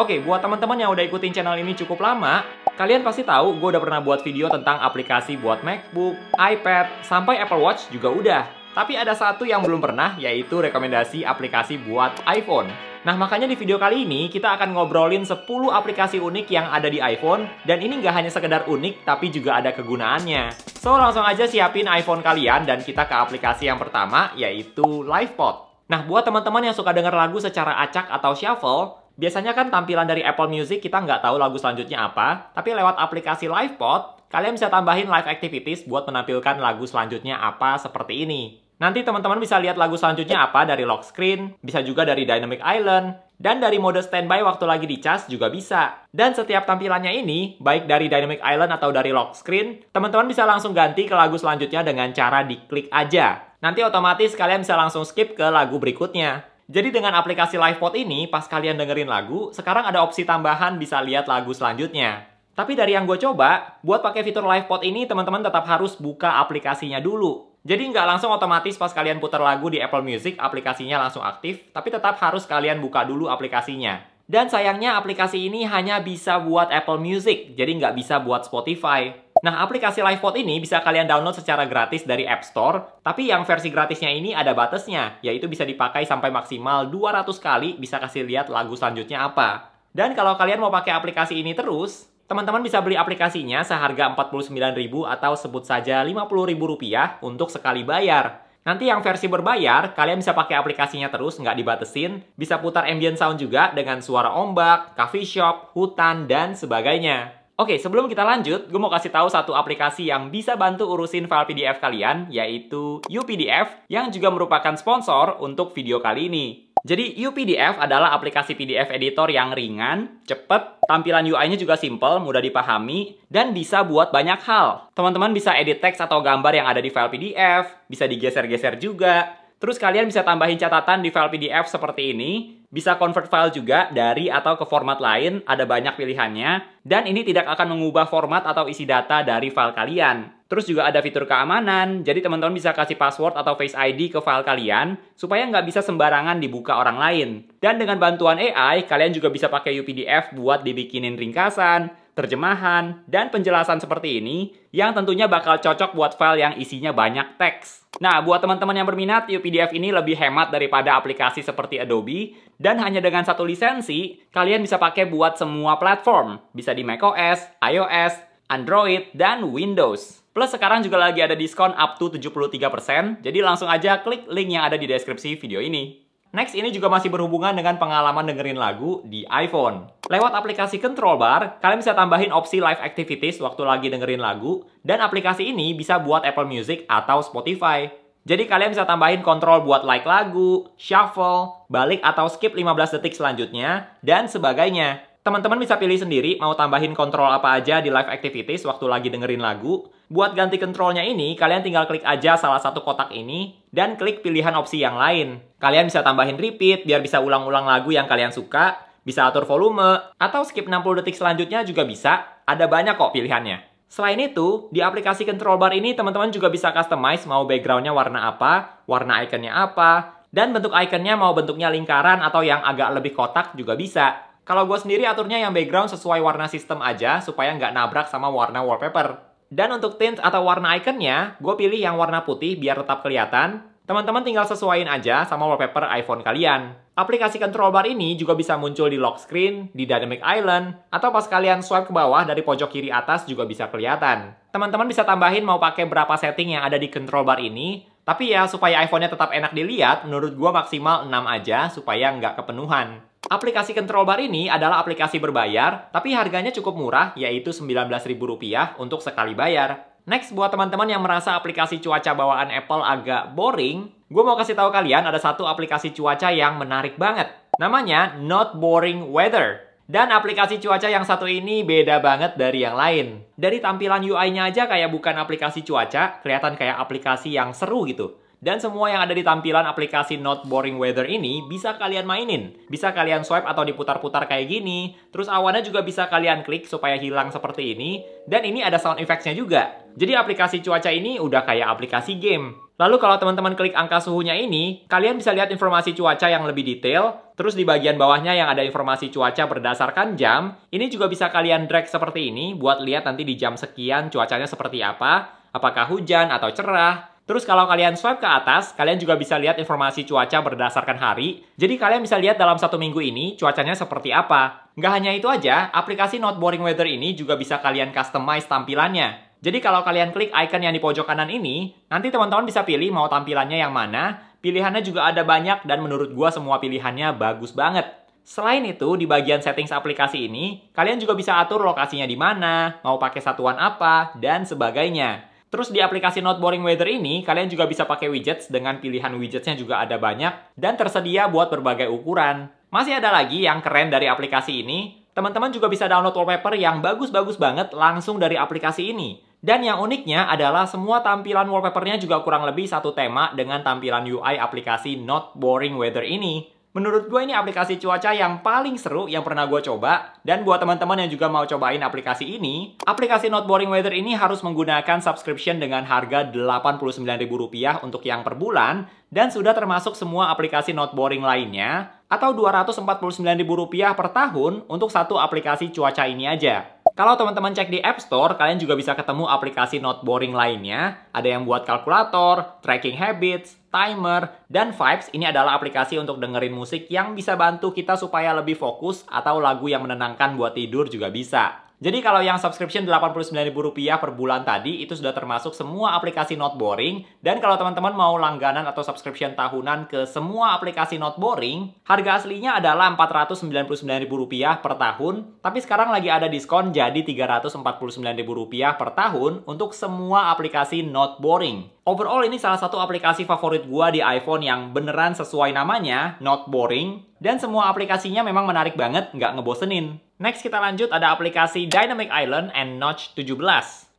Oke, buat teman-teman yang udah ikutin channel ini cukup lama, kalian pasti tahu gue udah pernah buat video tentang aplikasi buat MacBook, iPad, sampai Apple Watch juga udah. Tapi ada satu yang belum pernah, yaitu rekomendasi aplikasi buat iPhone. Nah, makanya di video kali ini kita akan ngobrolin 10 aplikasi unik yang ada di iPhone, dan ini nggak hanya sekedar unik, tapi juga ada kegunaannya. So, langsung aja siapin iPhone kalian dan kita ke aplikasi yang pertama, yaitu LivePod. Nah, buat teman-teman yang suka denger lagu secara acak atau shuffle, Biasanya kan tampilan dari Apple Music kita nggak tahu lagu selanjutnya apa, tapi lewat aplikasi LivePod, kalian bisa tambahin live activities buat menampilkan lagu selanjutnya apa seperti ini. Nanti teman-teman bisa lihat lagu selanjutnya apa dari lock screen, bisa juga dari Dynamic Island, dan dari mode standby waktu lagi di charge juga bisa. Dan setiap tampilannya ini, baik dari Dynamic Island atau dari lock screen, teman-teman bisa langsung ganti ke lagu selanjutnya dengan cara diklik aja. Nanti otomatis kalian bisa langsung skip ke lagu berikutnya. Jadi dengan aplikasi LivePod ini, pas kalian dengerin lagu, sekarang ada opsi tambahan bisa lihat lagu selanjutnya. Tapi dari yang gue coba, buat pakai fitur LivePod ini, teman-teman tetap harus buka aplikasinya dulu. Jadi nggak langsung otomatis pas kalian putar lagu di Apple Music, aplikasinya langsung aktif, tapi tetap harus kalian buka dulu aplikasinya. Dan sayangnya aplikasi ini hanya bisa buat Apple Music, jadi nggak bisa buat Spotify. Nah, aplikasi LivePod ini bisa kalian download secara gratis dari App Store, tapi yang versi gratisnya ini ada batasnya, yaitu bisa dipakai sampai maksimal 200 kali bisa kasih lihat lagu selanjutnya apa. Dan kalau kalian mau pakai aplikasi ini terus, teman-teman bisa beli aplikasinya seharga 49.000 atau sebut saja 50.000 rupiah untuk sekali bayar. Nanti yang versi berbayar, kalian bisa pakai aplikasinya terus, nggak dibatesin. Bisa putar ambient sound juga dengan suara ombak, coffee shop, hutan, dan sebagainya. Oke, sebelum kita lanjut, gue mau kasih tahu satu aplikasi yang bisa bantu urusin file PDF kalian, yaitu UPDF, yang juga merupakan sponsor untuk video kali ini. Jadi UPDF adalah aplikasi PDF editor yang ringan, cepat, tampilan UI-nya juga simple, mudah dipahami, dan bisa buat banyak hal. Teman-teman bisa edit teks atau gambar yang ada di file PDF, bisa digeser-geser juga. Terus kalian bisa tambahin catatan di file PDF seperti ini, bisa convert file juga dari atau ke format lain, ada banyak pilihannya. Dan ini tidak akan mengubah format atau isi data dari file kalian. Terus juga ada fitur keamanan, jadi teman-teman bisa kasih password atau Face ID ke file kalian supaya nggak bisa sembarangan dibuka orang lain. Dan dengan bantuan AI, kalian juga bisa pakai UPDF buat dibikinin ringkasan, terjemahan, dan penjelasan seperti ini yang tentunya bakal cocok buat file yang isinya banyak teks. Nah, buat teman-teman yang berminat, UPDF ini lebih hemat daripada aplikasi seperti Adobe dan hanya dengan satu lisensi, kalian bisa pakai buat semua platform. Bisa di macOS, iOS, Android, dan Windows. Plus sekarang juga lagi ada diskon up to 73%, jadi langsung aja klik link yang ada di deskripsi video ini. Next, ini juga masih berhubungan dengan pengalaman dengerin lagu di iPhone. Lewat aplikasi Control Bar, kalian bisa tambahin opsi Live Activities waktu lagi dengerin lagu, dan aplikasi ini bisa buat Apple Music atau Spotify. Jadi kalian bisa tambahin kontrol buat like lagu, shuffle, balik atau skip 15 detik selanjutnya, dan sebagainya. Teman-teman bisa pilih sendiri mau tambahin kontrol apa aja di Live Activities waktu lagi dengerin lagu, Buat ganti kontrolnya ini, kalian tinggal klik aja salah satu kotak ini dan klik pilihan opsi yang lain. Kalian bisa tambahin repeat biar bisa ulang-ulang lagu yang kalian suka, bisa atur volume, atau skip 60 detik selanjutnya juga bisa. Ada banyak kok pilihannya. Selain itu, di aplikasi control bar ini teman-teman juga bisa customize mau backgroundnya warna apa, warna ikonnya apa, dan bentuk ikonnya mau bentuknya lingkaran atau yang agak lebih kotak juga bisa. Kalau gue sendiri aturnya yang background sesuai warna sistem aja supaya nggak nabrak sama warna wallpaper. Dan untuk tint atau warna ikonnya, gue pilih yang warna putih biar tetap kelihatan. Teman-teman tinggal sesuaiin aja sama wallpaper iPhone kalian. Aplikasi control bar ini juga bisa muncul di lock screen, di dynamic island, atau pas kalian swipe ke bawah dari pojok kiri atas juga bisa kelihatan. Teman-teman bisa tambahin mau pakai berapa setting yang ada di control bar ini, tapi ya supaya iPhone-nya tetap enak dilihat, menurut gue maksimal 6 aja supaya nggak kepenuhan. Aplikasi Control Bar ini adalah aplikasi berbayar, tapi harganya cukup murah, yaitu Rp19.000 untuk sekali bayar. Next, buat teman-teman yang merasa aplikasi cuaca bawaan Apple agak boring, gue mau kasih tahu kalian ada satu aplikasi cuaca yang menarik banget. Namanya Not Boring Weather. Dan aplikasi cuaca yang satu ini beda banget dari yang lain. Dari tampilan UI-nya aja kayak bukan aplikasi cuaca, kelihatan kayak aplikasi yang seru gitu. Dan semua yang ada di tampilan aplikasi Not Boring Weather ini bisa kalian mainin. Bisa kalian swipe atau diputar-putar kayak gini. Terus awannya juga bisa kalian klik supaya hilang seperti ini. Dan ini ada sound effects-nya juga. Jadi aplikasi cuaca ini udah kayak aplikasi game. Lalu kalau teman-teman klik angka suhunya ini, kalian bisa lihat informasi cuaca yang lebih detail. Terus di bagian bawahnya yang ada informasi cuaca berdasarkan jam, ini juga bisa kalian drag seperti ini buat lihat nanti di jam sekian cuacanya seperti apa. Apakah hujan atau cerah, Terus kalau kalian swipe ke atas, kalian juga bisa lihat informasi cuaca berdasarkan hari. Jadi kalian bisa lihat dalam satu minggu ini cuacanya seperti apa. Nggak hanya itu aja, aplikasi Not Boring Weather ini juga bisa kalian customize tampilannya. Jadi kalau kalian klik icon yang di pojok kanan ini, nanti teman-teman bisa pilih mau tampilannya yang mana. Pilihannya juga ada banyak dan menurut gua semua pilihannya bagus banget. Selain itu, di bagian settings aplikasi ini, kalian juga bisa atur lokasinya di mana, mau pakai satuan apa, dan sebagainya. Terus di aplikasi Not Boring Weather ini, kalian juga bisa pakai widgets dengan pilihan widgetsnya juga ada banyak dan tersedia buat berbagai ukuran. Masih ada lagi yang keren dari aplikasi ini, teman-teman juga bisa download wallpaper yang bagus-bagus banget langsung dari aplikasi ini. Dan yang uniknya adalah semua tampilan wallpapernya juga kurang lebih satu tema dengan tampilan UI aplikasi Not Boring Weather ini. Menurut gue ini aplikasi cuaca yang paling seru yang pernah gue coba dan buat teman-teman yang juga mau cobain aplikasi ini, aplikasi Not Boring Weather ini harus menggunakan subscription dengan harga Rp89.000 untuk yang per bulan dan sudah termasuk semua aplikasi Not Boring lainnya atau Rp249.000 per tahun untuk satu aplikasi cuaca ini aja. Kalau teman-teman cek di App Store, kalian juga bisa ketemu aplikasi Not Boring lainnya. Ada yang buat kalkulator, tracking habits, timer, dan vibes. Ini adalah aplikasi untuk dengerin musik yang bisa bantu kita supaya lebih fokus atau lagu yang menenangkan buat tidur juga bisa. Jadi kalau yang subscription Rp89.000 per bulan tadi itu sudah termasuk semua aplikasi Not Boring dan kalau teman-teman mau langganan atau subscription tahunan ke semua aplikasi Not Boring, harga aslinya adalah Rp499.000 per tahun, tapi sekarang lagi ada diskon jadi Rp349.000 per tahun untuk semua aplikasi Not Boring. Overall ini salah satu aplikasi favorit gua di iPhone yang beneran sesuai namanya, Not Boring, dan semua aplikasinya memang menarik banget, nggak ngebosenin. Next kita lanjut ada aplikasi Dynamic Island and Notch 17.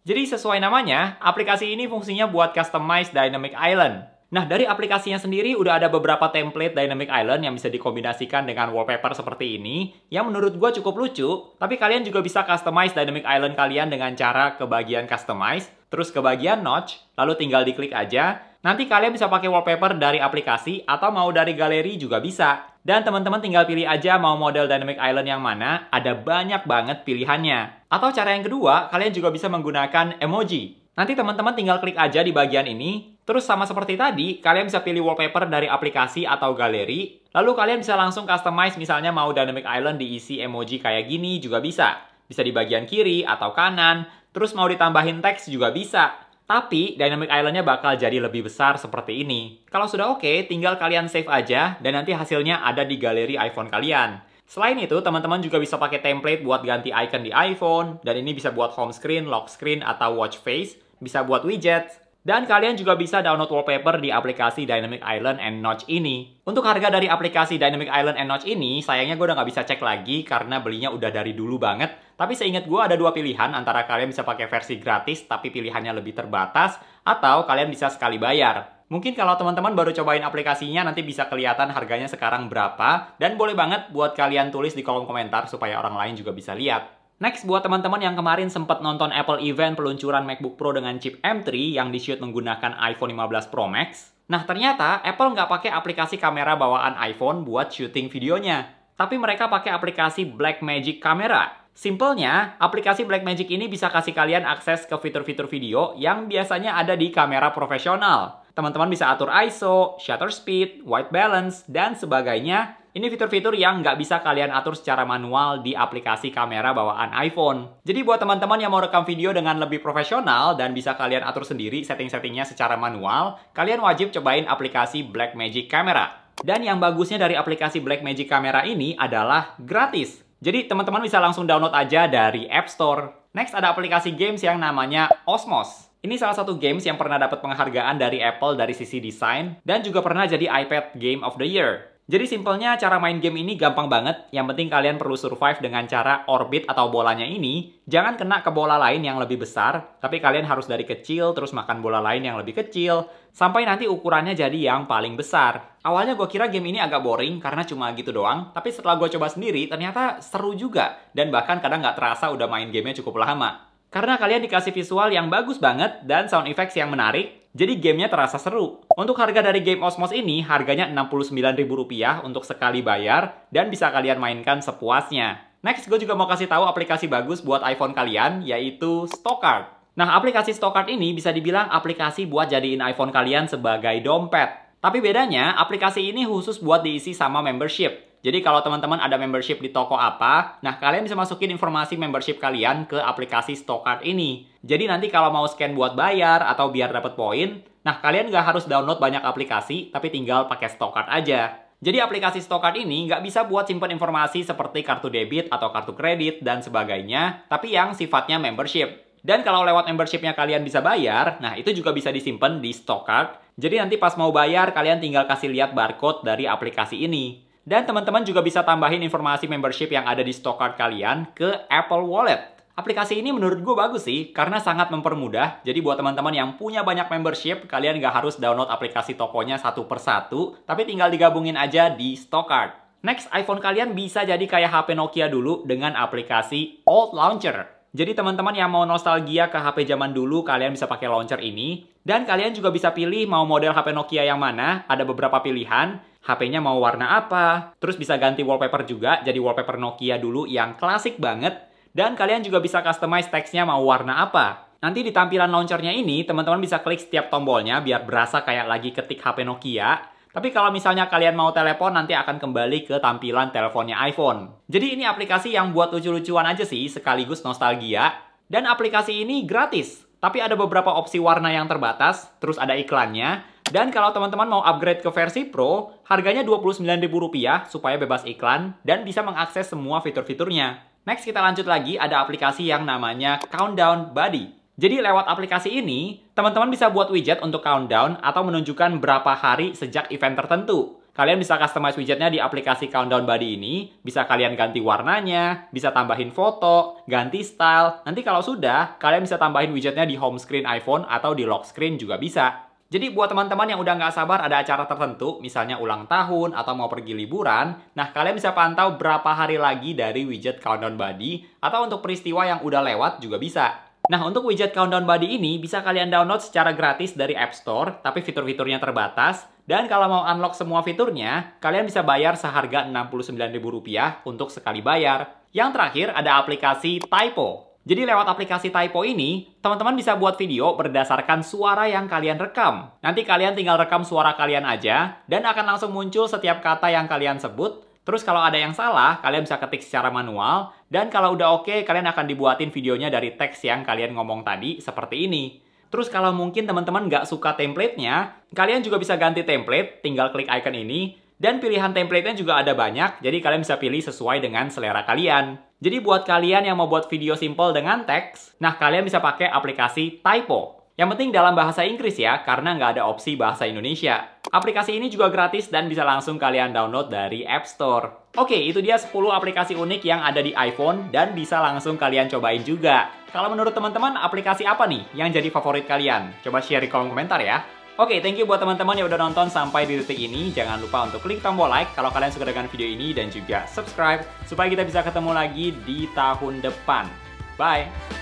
Jadi sesuai namanya, aplikasi ini fungsinya buat customize Dynamic Island. Nah, dari aplikasinya sendiri udah ada beberapa template Dynamic Island yang bisa dikombinasikan dengan wallpaper seperti ini, yang menurut gue cukup lucu, tapi kalian juga bisa customize Dynamic Island kalian dengan cara ke bagian customize, terus ke bagian notch, lalu tinggal diklik aja, Nanti kalian bisa pakai wallpaper dari aplikasi atau mau dari galeri juga bisa. Dan teman-teman tinggal pilih aja mau model Dynamic Island yang mana, ada banyak banget pilihannya. Atau cara yang kedua, kalian juga bisa menggunakan emoji. Nanti teman-teman tinggal klik aja di bagian ini, terus sama seperti tadi, kalian bisa pilih wallpaper dari aplikasi atau galeri, lalu kalian bisa langsung customize misalnya mau Dynamic Island diisi emoji kayak gini juga bisa. Bisa di bagian kiri atau kanan, terus mau ditambahin teks juga bisa. Tapi dynamic Island-nya bakal jadi lebih besar seperti ini. Kalau sudah oke, okay, tinggal kalian save aja dan nanti hasilnya ada di galeri iPhone kalian. Selain itu, teman-teman juga bisa pakai template buat ganti icon di iPhone, dan ini bisa buat home screen, lock screen, atau watch face, bisa buat widget, dan kalian juga bisa download wallpaper di aplikasi Dynamic Island and Notch ini. Untuk harga dari aplikasi Dynamic Island and Notch ini, sayangnya gue udah nggak bisa cek lagi karena belinya udah dari dulu banget. Tapi seingat gue ada dua pilihan, antara kalian bisa pakai versi gratis tapi pilihannya lebih terbatas, atau kalian bisa sekali bayar. Mungkin kalau teman-teman baru cobain aplikasinya nanti bisa kelihatan harganya sekarang berapa, dan boleh banget buat kalian tulis di kolom komentar supaya orang lain juga bisa lihat. Next, buat teman-teman yang kemarin sempat nonton Apple event peluncuran MacBook Pro dengan chip M3 yang di-shoot menggunakan iPhone 15 Pro Max, nah ternyata Apple nggak pakai aplikasi kamera bawaan iPhone buat shooting videonya. Tapi mereka pakai aplikasi Blackmagic Camera. Simpelnya, aplikasi Blackmagic ini bisa kasih kalian akses ke fitur-fitur video yang biasanya ada di kamera profesional. Teman-teman bisa atur ISO, shutter speed, white balance, dan sebagainya ini fitur-fitur yang nggak bisa kalian atur secara manual di aplikasi kamera bawaan iPhone. Jadi buat teman-teman yang mau rekam video dengan lebih profesional dan bisa kalian atur sendiri setting-settingnya secara manual, kalian wajib cobain aplikasi Blackmagic Camera. Dan yang bagusnya dari aplikasi Blackmagic Camera ini adalah gratis. Jadi teman-teman bisa langsung download aja dari App Store. Next ada aplikasi games yang namanya Osmos. Ini salah satu games yang pernah dapat penghargaan dari Apple dari sisi desain dan juga pernah jadi iPad Game of the Year. Jadi simpelnya cara main game ini gampang banget, yang penting kalian perlu survive dengan cara orbit atau bolanya ini, jangan kena ke bola lain yang lebih besar, tapi kalian harus dari kecil terus makan bola lain yang lebih kecil, sampai nanti ukurannya jadi yang paling besar. Awalnya gue kira game ini agak boring karena cuma gitu doang, tapi setelah gue coba sendiri ternyata seru juga, dan bahkan kadang nggak terasa udah main gamenya cukup lama. Karena kalian dikasih visual yang bagus banget dan sound effects yang menarik, jadi gamenya terasa seru. Untuk harga dari game Osmos ini, harganya Rp69.000 untuk sekali bayar dan bisa kalian mainkan sepuasnya. Next, gue juga mau kasih tahu aplikasi bagus buat iPhone kalian, yaitu Stockard. Nah, aplikasi Stockard ini bisa dibilang aplikasi buat jadiin iPhone kalian sebagai dompet. Tapi bedanya, aplikasi ini khusus buat diisi sama membership. Jadi kalau teman-teman ada membership di toko apa, nah kalian bisa masukin informasi membership kalian ke aplikasi Stockard ini. Jadi nanti kalau mau scan buat bayar atau biar dapat poin, nah kalian nggak harus download banyak aplikasi, tapi tinggal pakai Stockard aja. Jadi aplikasi Stockard ini nggak bisa buat simpan informasi seperti kartu debit atau kartu kredit dan sebagainya, tapi yang sifatnya membership. Dan kalau lewat membershipnya kalian bisa bayar, nah itu juga bisa disimpan di Stockard. Jadi nanti pas mau bayar, kalian tinggal kasih lihat barcode dari aplikasi ini. Dan teman-teman juga bisa tambahin informasi membership yang ada di card kalian ke Apple Wallet. Aplikasi ini menurut gue bagus sih, karena sangat mempermudah. Jadi buat teman-teman yang punya banyak membership, kalian nggak harus download aplikasi tokonya satu persatu, tapi tinggal digabungin aja di card. Next, iPhone kalian bisa jadi kayak HP Nokia dulu dengan aplikasi Old Launcher. Jadi teman-teman yang mau nostalgia ke HP zaman dulu, kalian bisa pakai launcher ini. Dan kalian juga bisa pilih mau model HP Nokia yang mana, ada beberapa pilihan. HP-nya mau warna apa, terus bisa ganti wallpaper juga, jadi wallpaper Nokia dulu yang klasik banget. Dan kalian juga bisa customize teksnya mau warna apa. Nanti di tampilan launchernya ini, teman-teman bisa klik setiap tombolnya biar berasa kayak lagi ketik HP Nokia. Tapi kalau misalnya kalian mau telepon nanti akan kembali ke tampilan teleponnya iPhone. Jadi ini aplikasi yang buat lucu-lucuan aja sih sekaligus nostalgia. Dan aplikasi ini gratis, tapi ada beberapa opsi warna yang terbatas, terus ada iklannya. Dan kalau teman-teman mau upgrade ke versi Pro, harganya Rp29.000 supaya bebas iklan dan bisa mengakses semua fitur-fiturnya. Next kita lanjut lagi ada aplikasi yang namanya Countdown Buddy. Jadi lewat aplikasi ini, teman-teman bisa buat widget untuk countdown atau menunjukkan berapa hari sejak event tertentu. Kalian bisa customize widgetnya di aplikasi Countdown Buddy ini, bisa kalian ganti warnanya, bisa tambahin foto, ganti style. Nanti kalau sudah, kalian bisa tambahin widgetnya di home screen iPhone atau di lock screen juga bisa. Jadi buat teman-teman yang udah nggak sabar ada acara tertentu, misalnya ulang tahun atau mau pergi liburan, nah kalian bisa pantau berapa hari lagi dari widget Countdown Buddy atau untuk peristiwa yang udah lewat juga bisa. Nah, untuk widget Countdown Buddy ini bisa kalian download secara gratis dari App Store, tapi fitur-fiturnya terbatas. Dan kalau mau unlock semua fiturnya, kalian bisa bayar seharga Rp69.000 untuk sekali bayar. Yang terakhir ada aplikasi Typo. Jadi lewat aplikasi Typo ini, teman-teman bisa buat video berdasarkan suara yang kalian rekam. Nanti kalian tinggal rekam suara kalian aja, dan akan langsung muncul setiap kata yang kalian sebut. Terus kalau ada yang salah, kalian bisa ketik secara manual, dan kalau udah oke, okay, kalian akan dibuatin videonya dari teks yang kalian ngomong tadi seperti ini. Terus kalau mungkin teman-teman nggak suka template-nya, kalian juga bisa ganti template, tinggal klik icon ini, dan pilihan template-nya juga ada banyak, jadi kalian bisa pilih sesuai dengan selera kalian. Jadi buat kalian yang mau buat video simple dengan teks, nah kalian bisa pakai aplikasi Typo. Yang penting dalam bahasa Inggris ya, karena nggak ada opsi bahasa Indonesia. Aplikasi ini juga gratis dan bisa langsung kalian download dari App Store. Oke, itu dia 10 aplikasi unik yang ada di iPhone dan bisa langsung kalian cobain juga. Kalau menurut teman-teman, aplikasi apa nih yang jadi favorit kalian? Coba share di kolom komentar ya. Oke, thank you buat teman-teman yang udah nonton sampai di detik ini. Jangan lupa untuk klik tombol like kalau kalian suka dengan video ini dan juga subscribe supaya kita bisa ketemu lagi di tahun depan. Bye!